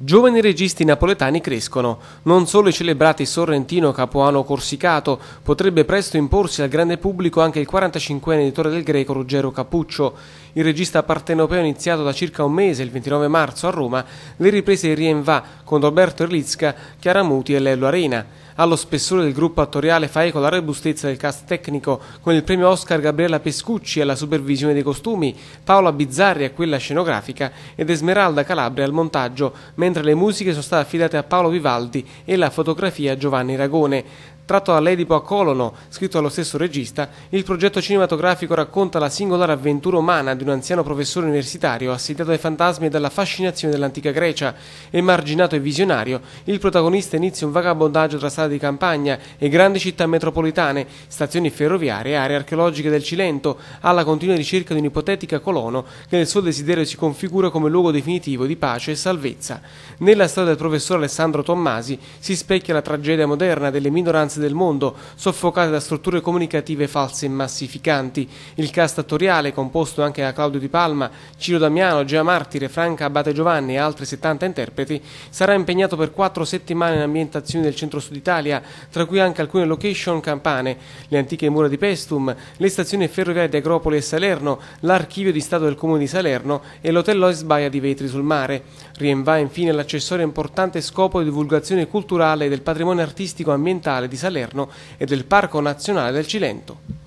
Giovani registi napoletani crescono, non solo i celebrati Sorrentino Capuano Corsicato, potrebbe presto imporsi al grande pubblico anche il 45enne editore del Greco Ruggero Capuccio. Il regista partenopeo iniziato da circa un mese, il 29 marzo, a Roma, le riprese di Rienva con Roberto Erlitzka, Chiara Muti e Lello Arena. Allo spessore del gruppo attoriale fa eco la robustezza del cast tecnico, con il premio Oscar Gabriella Pescucci alla supervisione dei costumi, Paola Bizzarri a quella scenografica ed Esmeralda Calabria al montaggio, mentre le musiche sono state affidate a Paolo Vivaldi e la fotografia a Giovanni Ragone tratto da L'Edipo a Colono, scritto dallo stesso regista, il progetto cinematografico racconta la singolare avventura umana di un anziano professore universitario assediato dai fantasmi e dalla fascinazione dell'antica Grecia. Emarginato e visionario, il protagonista inizia un vagabondaggio tra strade di campagna e grandi città metropolitane, stazioni ferroviarie e aree archeologiche del Cilento, alla continua ricerca di un'ipotetica Colono che nel suo desiderio si configura come luogo definitivo di pace e salvezza. Nella storia del professor Alessandro Tommasi si specchia la tragedia moderna delle minoranze piazze del mondo, soffocate da strutture comunicative false e massificanti. Il cast attoriale, composto anche da Claudio Di Palma, Ciro Damiano, Gea Martire, Franca Abate Giovanni e altri 70 interpreti, sarà impegnato per quattro settimane in ambientazioni del centro-sud Italia, tra cui anche alcune location campane, le antiche mura di Pestum, le stazioni ferroviarie di Agropoli e Salerno, l'archivio di Stato del Comune di Salerno e l'hotel Lois di Vetri sul mare. Rienva infine l'accessorio importante scopo di divulgazione culturale del patrimonio artistico ambientale di Salerno Salerno e del Parco Nazionale del Cilento.